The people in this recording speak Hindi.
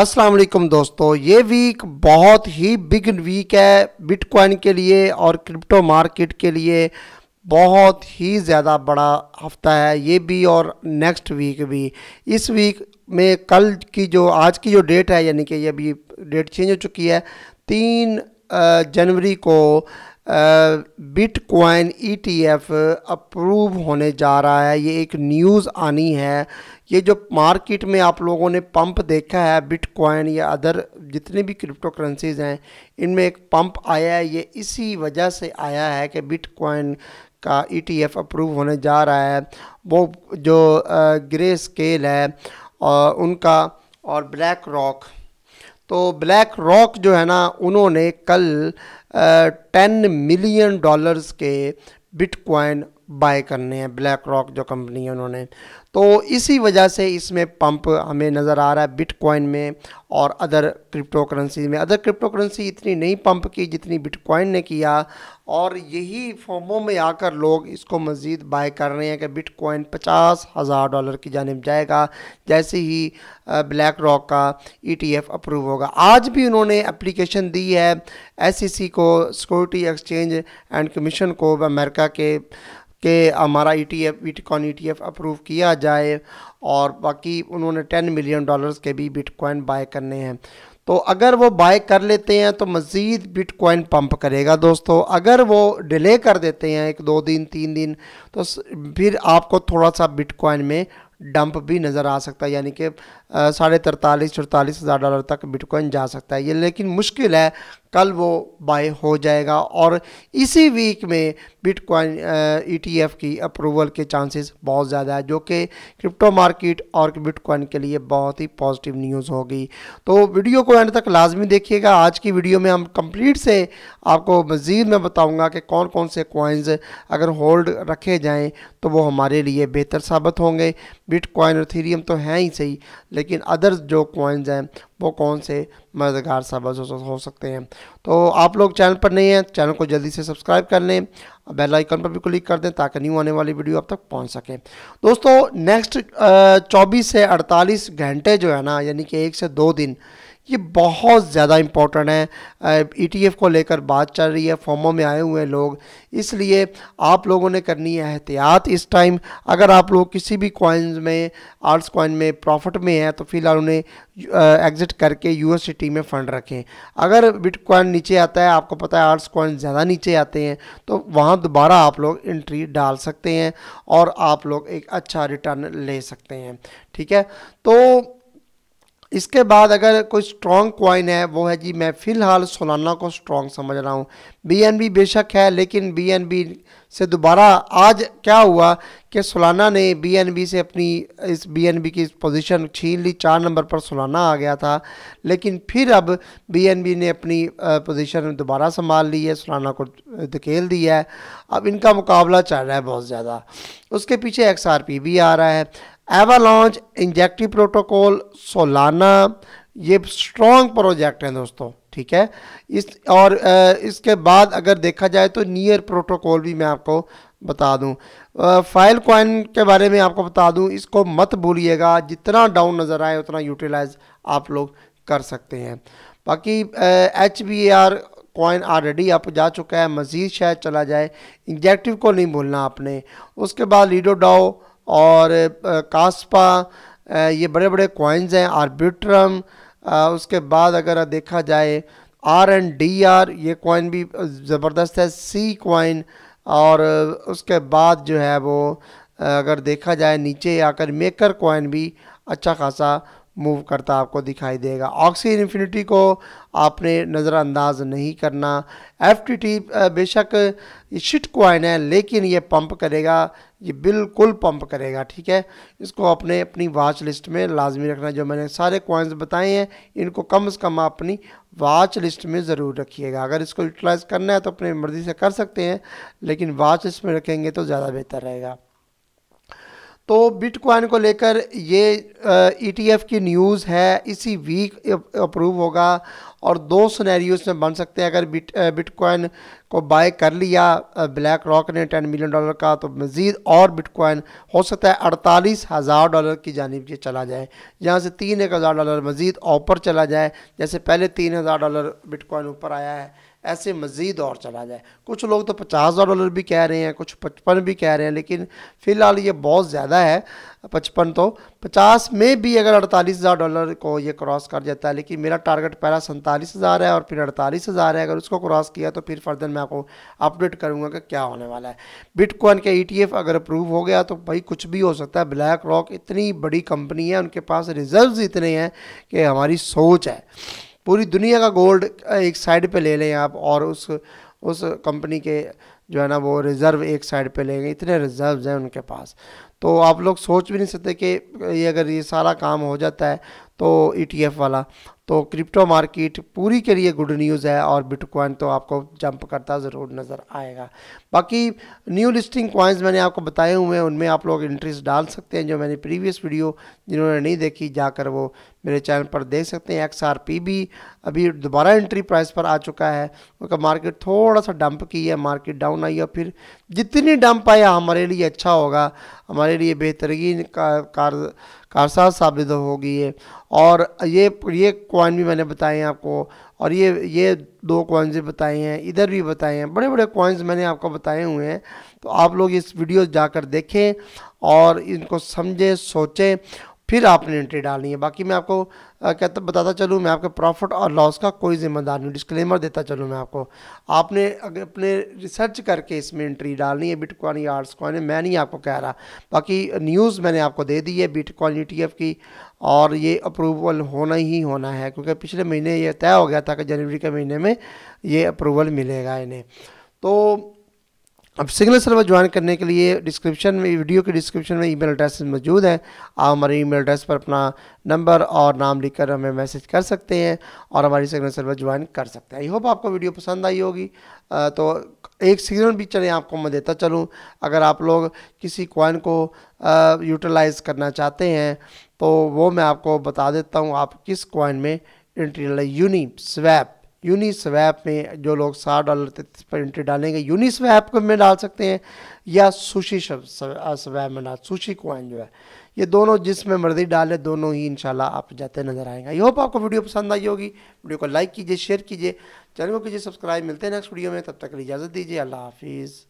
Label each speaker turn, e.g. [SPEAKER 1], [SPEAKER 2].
[SPEAKER 1] अस्सलाम वालेकुम दोस्तों ये वीक बहुत ही बिग वीक है बिटकॉइन के लिए और क्रिप्टो मार्केट के लिए बहुत ही ज़्यादा बड़ा हफ्ता है ये भी और नेक्स्ट वीक भी इस वीक में कल की जो आज की जो डेट है यानी कि ये अभी डेट चेंज हो चुकी है तीन जनवरी को बिटकॉइन ईटीएफ अप्रूव होने जा रहा है ये एक न्यूज़ आनी है ये जो मार्केट में आप लोगों ने पंप देखा है बिटकॉइन या अदर जितने भी क्रिप्टो करेंसीज हैं इनमें एक पंप आया है ये इसी वजह से आया है कि बिटकॉइन का ईटीएफ e अप्रूव होने जा रहा है वो जो ग्रे स्केल है और उनका और ब्लैक रॉक तो ब्लैक रॉक जो है ना उन्होंने कल टेन मिलियन डॉलर्स के बिटकॉइन बाय करने हैं ब्लैक रॉक जो कंपनी है उन्होंने तो इसी वजह से इसमें पंप हमें नज़र आ रहा है बिटकॉइन में और अदर क्रिप्टो करेंसी में अदर क्रिप्टो करेंसी इतनी नहीं पंप की जितनी बिटकॉइन ने किया और यही फॉर्मों में आकर लोग इसको मज़ीद बाय कर रहे हैं कि बिटकॉइन पचास हज़ार डॉलर की जानब जाएगा जैसे ही ब्लैक रॉक का एफ e अप्रूव होगा आज भी उन्होंने अप्लीकेशन दी है सी e को सिक्योरिटी एक्सचेंज एंड कमीशन को अमेरिका के कि हमारा E T F bitcoin E T F approve किया जाए और बाकी उन्होंने टेन मिलियन डॉलर्स के भी बिटकॉइन बाय करने हैं तो अगर वो बाय कर लेते हैं तो मज़ीद बिटकॉइन पंप करेगा दोस्तों अगर वो डिले कर देते हैं एक दो दिन तीन दिन तो फिर आपको थोड़ा सा बिटकॉइन में डंप भी नज़र आ सकता है यानी कि साढ़े तरतालीस चौतालीस हज़ार डॉलर तक बिटकॉइन जा सकता है ये लेकिन मुश्किल है कल वो बाय हो जाएगा और इसी वीक में बिटकॉइन ईटीएफ e की अप्रूवल के चांसेस बहुत ज़्यादा है जो कि क्रिप्टो मार्केट और बिटकॉइन के लिए बहुत ही पॉजिटिव न्यूज़ होगी तो वीडियो को एंड तक लाजमी देखिएगा आज की वीडियो में हम कंप्लीट से आपको मज़ीद मैं बताऊंगा कि कौन कौन से कॉइन्स अगर होल्ड रखे जाएँ तो वो हमारे लिए बेहतर साबित होंगे बिटकॉइन और थीरियम तो हैं ही सही लेकिन अदर्स जो कॉइन्स हैं वो कौन से मददगार सबज हो सकते हैं तो आप लोग चैनल पर नहीं हैं चैनल को जल्दी से सब्सक्राइब कर लें बेल आइकन पर भी क्लिक कर दें ताकि न्यू आने वाली वीडियो आप तक पहुंच सकें दोस्तों नेक्स्ट 24 से 48 घंटे जो है ना यानी कि एक से दो दिन ये बहुत ज़्यादा इम्पोर्टेंट है ईटीएफ e को लेकर बात चल रही है फॉर्मों में आए हुए हैं लोग इसलिए आप लोगों ने करनी है एहतियात इस टाइम अगर आप लोग किसी भी कॉइन्स में आर्ट्स कॉइन में प्रॉफिट में हैं तो फ़िलहाल उन्हें एग्ज़िट करके यूएसटी में फ़ंड रखें अगर बिटकॉइन नीचे आता है आपको पता है आर्ट्स कॉइन ज़्यादा नीचे आते हैं तो वहाँ दोबारा आप लोग एंट्री डाल सकते हैं और आप लोग एक अच्छा रिटर्न ले सकते हैं ठीक है तो इसके बाद अगर कोई स्ट्रॉन्ग क्वाइन है वो है जी मैं फ़िलहाल सोलाना को स्ट्रॉन्ग समझ रहा हूँ बी बेशक है लेकिन बी से दोबारा आज क्या हुआ कि सोलाना ने बी से अपनी इस बी की पोजीशन छीन ली चार नंबर पर सोलाना आ गया था लेकिन फिर अब बी ने अपनी पोजीशन दोबारा संभाल ली है सोलाना को धकेल दिया है अब इनका मुकाबला चल रहा है बहुत ज़्यादा उसके पीछे पी भी आ रहा है एवालॉन्च इंजेक्टिव प्रोटोकॉल सोलाना ये स्ट्रॉन्ग प्रोजेक्ट हैं दोस्तों ठीक है इस और इसके बाद अगर देखा जाए तो नियर प्रोटोकॉल भी मैं आपको बता दूं फाइल कॉइन के बारे में आपको बता दूं इसको मत भूलिएगा जितना डाउन नज़र आए उतना यूटिलाइज आप लोग कर सकते हैं बाकी H B R coin already आप जा चुका है मज़ीद शायद चला जाए इंजेक्टिव को नहीं भूलना आपने उसके बाद लीडो डाओ और कास्पा ये बड़े बड़े कॉइन्स हैं आर्बिट्रम उसके बाद अगर देखा जाए आर एंड डी आर ये कॉइन भी ज़बरदस्त है सी कॉइन और उसके बाद जो है वो अगर देखा जाए नीचे आकर मेकर कॉइन भी अच्छा खासा मूव करता आपको दिखाई देगा ऑक्सीजन इन्फिनिटी को आपने नज़रअंदाज नहीं करना एफ टी टी बेशक शिट क्वाइन है लेकिन ये पंप करेगा ये बिल्कुल पंप करेगा ठीक है इसको अपने अपनी वाच लिस्ट में लाजमी रखना जो मैंने सारे क्वाइंस बताए हैं इनको कम से कम आप अपनी वाच लिस्ट में ज़रूर रखिएगा अगर इसको यूटिलाइज़ करना है तो अपनी मर्ज़ी से कर सकते हैं लेकिन वाच लिस्ट में रखेंगे तो ज़्यादा बेहतर रहेगा तो बिटकॉइन को लेकर ये ईटीएफ e की न्यूज़ है इसी वीक अप्रूव होगा और दो सनेरियो में बन सकते हैं अगर बिट बिटकॉइन को बाय कर लिया ब्लैक रॉक ने टेन मिलियन डॉलर का तो मज़ीद और बिटकॉइन हो सकता है अड़तालीस हज़ार डॉलर की जानब ये चला जाए यहाँ से तीन एक हज़ार डॉलर मज़ीद ऊपर चला जाए जैसे पहले तीन हज़ार डॉलर बिटकॉइन ऊपर आया है ऐसे मज़ीद और चला जाए कुछ लोग तो पचास हज़ार डॉलर भी कह रहे हैं कुछ पचपन भी कह रहे हैं लेकिन फ़िलहाल ये बहुत ज़्यादा है पचपन तो पचास में भी अगर अड़तालीस हज़ार डॉलर को ये क्रॉस कर जाता है लेकिन मेरा टारगेट पहला सैंतालीस हज़ार है और फिर अड़तालीस हज़ार है अगर उसको क्रॉस किया तो फिर फर्दर मैं आपको अपडेट करूँगा कि क्या होने वाला है बिटकॉइन के ई e अगर अप्रूव हो गया तो भाई कुछ भी हो सकता है ब्लैक रॉक इतनी बड़ी कंपनी है उनके पास रिजर्व इतने हैं कि हमारी सोच है पूरी दुनिया का गोल्ड एक साइड पे ले लें आप और उस उस कंपनी के जो है ना वो रिज़र्व एक साइड पे लेंगे इतने रिज़र्व हैं उनके पास तो आप लोग सोच भी नहीं सकते कि ये अगर ये सारा काम हो जाता है तो ई e वाला तो क्रिप्टो मार्केट पूरी के लिए गुड न्यूज़ है और बिटकॉइन तो आपको जंप करता ज़रूर नज़र आएगा बाकी न्यू लिस्टिंग कॉइन्स मैंने आपको बताए हुए हैं उनमें आप लोग इंटरेस्ट डाल सकते हैं जो मैंने प्रीवियस वीडियो जिन्होंने नहीं देखी जाकर वो मेरे चैनल पर देख सकते हैं एक्स आर पी भी अभी दोबारा एंट्री प्राइस पर आ चुका है उनका मार्केट थोड़ा सा डंप की है मार्केट डाउन आई है फिर जितनी डंप आया हमारे लिए अच्छा होगा हमारे लिए बेहतरीन का, कार कारसार साबित तो होगी ये और ये ये कॉइन भी मैंने बताए हैं आपको और ये ये दो कॉइन्स भी बताए हैं इधर भी बताए हैं बड़े बड़े कॉइन्स मैंने आपको बताए हुए हैं तो आप लोग इस वीडियो जाकर देखें और इनको समझें सोचें फिर आपने एंट्री डालनी है बाकी मैं आपको कहता बताता चलूँ मैं आपके प्रॉफिट और लॉस का कोई जिम्मेदार नहीं डिस्क्लेमर देता चलूँ मैं आपको आपने अगर अपने रिसर्च करके इसमें एंट्री डालनी है बिट कॉइन या आर्ट्स कॉइन मैं नहीं आपको कह रहा बाकी न्यूज़ मैंने आपको दे दी है बिट कॉइन ई की और ये अप्रूवल होना ही होना है क्योंकि पिछले महीने ये तय हो गया था कि जनवरी के महीने में ये अप्रूवल मिलेगा इन्हें तो अब सिग्नल सर्वर ज्वाइन करने के लिए डिस्क्रिप्शन में वीडियो के डिस्क्रिप्शन में ईमेल एड्रेस मौजूद है आप हमारे ईमेल एड्रेस पर अपना नंबर और नाम लिखकर हमें मैसेज कर सकते हैं और हमारी सिग्नल सर्वर ज्वाइन कर सकते हैं आई होप आपको वीडियो पसंद आई होगी तो एक सिग्नल भी चले आपको मैं देता चलूँ अगर आप लोग किसी कॉइन को यूटिलाइज करना चाहते हैं तो वो मैं आपको बता देता हूँ आप किस कॉइन में इंटीरियल यूनिप स्वैप यूनिस्वैप में जो लोग साठ डॉलर तैतीस पर इंट्री डालेंगे यूनिस्वैप को में डाल सकते हैं या सुशी स्वैप में डाल सुशी क्वाइन जो है ये दोनों जिसमें मर्जी डाले दोनों ही इंशाल्लाह आप जाते नजर आएंगे आई होप आपको वीडियो पसंद आई होगी वीडियो को लाइक कीजिए शेयर कीजिए चैनल को कीजिए सब्सक्राइब मिलते हैं नेक्स्ट वीडियो में तब तक इजाज़त दीजिए अल्लाह हाफिज़